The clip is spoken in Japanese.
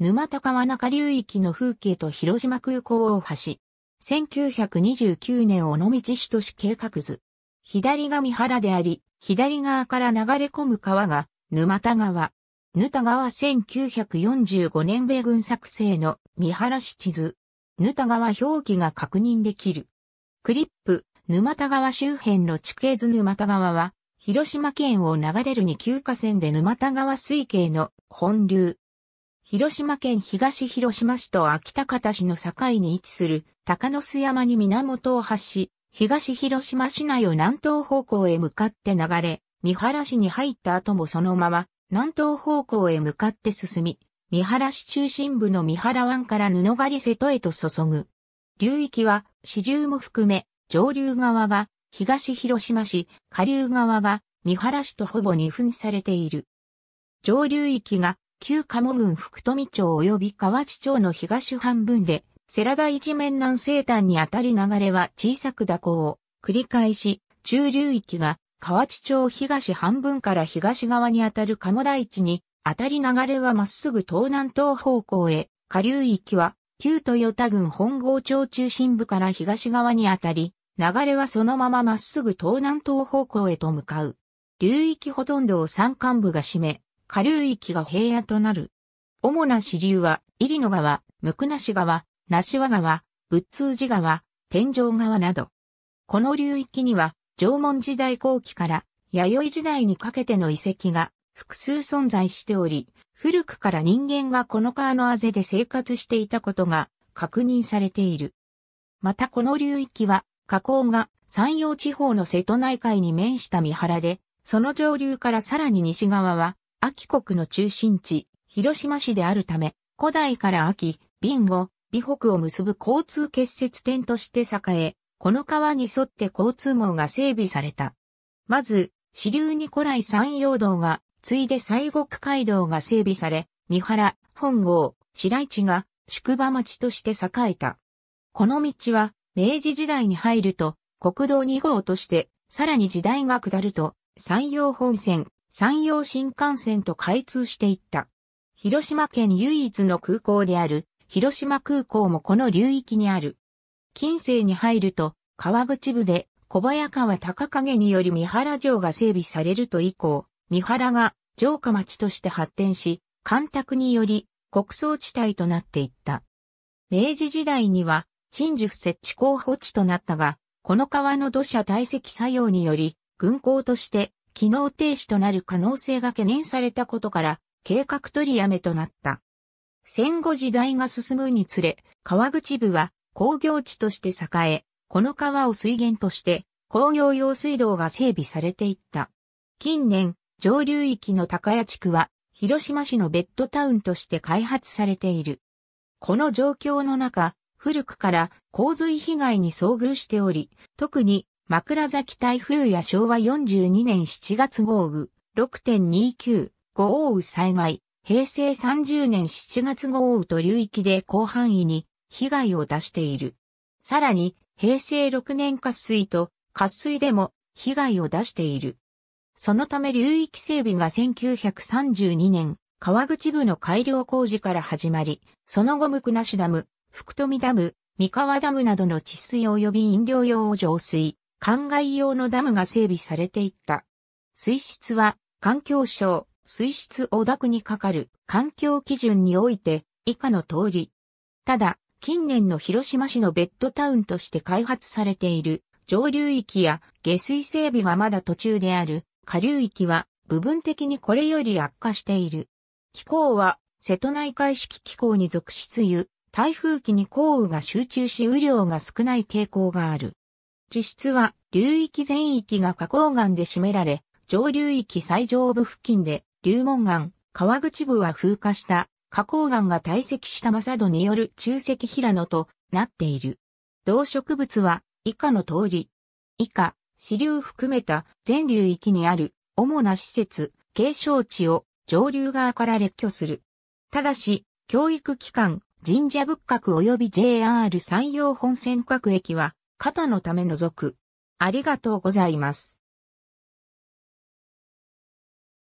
沼田川中流域の風景と広島空港大橋。1929年尾道市都市計画図。左が三原であり、左側から流れ込む川が、沼田川。沼田川1945年米軍作成の三原市地図。沼田川表記が確認できる。クリップ、沼田川周辺の地形図沼田川は、広島県を流れる二級河川で沼田川水系の本流、広島県東広島市と秋田方市の境に位置する高野須山に源を発し、東広島市内を南東方向へ向かって流れ、三原市に入った後もそのまま南東方向へ向かって進み、三原市中心部の三原湾から布狩瀬戸へと注ぐ。流域は支流も含め、上流側が東広島市、下流側が三原市とほぼ二分されている。上流域が旧鴨郡福富町及び河内町の東半分で、世良ダ一面南西端にあたり流れは小さく蛇行を繰り返し、中流域が河内町東半分から東側にあたる鴨台地に、あたり流れはまっすぐ東南東方向へ、下流域は旧豊田郡本郷町中心部から東側にあたり、流れはそのまままっすぐ東南東方向へと向かう。流域ほとんどを山間部が占め、下流域が平野となる。主な支流は、入野川、向無市川、梨和川、仏通寺川、天井川など。この流域には、縄文時代後期から弥生時代にかけての遺跡が複数存在しており、古くから人間がこの川のあぜで生活していたことが確認されている。またこの流域は、河口が山陽地方の瀬戸内海に面した三原で、その上流からさらに西側は秋国の中心地、広島市であるため、古代から秋、ビンゴ、美北を結ぶ交通結節点として栄え、この川に沿って交通網が整備された。まず、支流に古来山陽道が、次いで西国街道が整備され、三原、本郷、白市が宿場町として栄えた。この道は、明治時代に入ると、国道2号として、さらに時代が下ると、山陽本線、山陽新幹線と開通していった。広島県唯一の空港である、広島空港もこの流域にある。近世に入ると、川口部で小早川高影により三原城が整備されると以降、三原が城下町として発展し、干拓により国葬地帯となっていった。明治時代には、陳述設置候補地となったが、この川の土砂堆積作用により、軍港として機能停止となる可能性が懸念されたことから、計画取りやめとなった。戦後時代が進むにつれ、川口部は工業地として栄え、この川を水源として工業用水道が整備されていった。近年、上流域の高谷地区は広島市のベッドタウンとして開発されている。この状況の中、古くから洪水被害に遭遇しており、特に枕崎台風や昭和42年7月豪雨、6.29、豪雨災害、平成30年7月豪雨と流域で広範囲に被害を出している。さらに、平成6年渇水と渇水でも被害を出している。そのため流域整備が1932年、川口部の改良工事から始まり、その後無なしダム、福富ダム、三河ダムなどの治水及び飲料用を浄水、灌漑用のダムが整備されていった。水質は、環境省、水質汚濁にかかる環境基準において、以下の通り。ただ、近年の広島市のベッドタウンとして開発されている上流域や下水整備がまだ途中である下流域は部分的にこれより悪化している。気候は瀬戸内海式気候に属しつゆ、台風期に降雨が集中し雨量が少ない傾向がある。地質は流域全域が花崗岩で占められ、上流域最上部付近で流門岩、川口部は風化した花崗岩が堆積したマサドによる中石平野となっている。動植物は以下の通り。以下、支流含めた全流域にある主な施設、継承地を上流側から列挙する。ただし、教育機関、神社仏閣及び JR 山陽本線各駅は肩のため除く。ありがとうございます。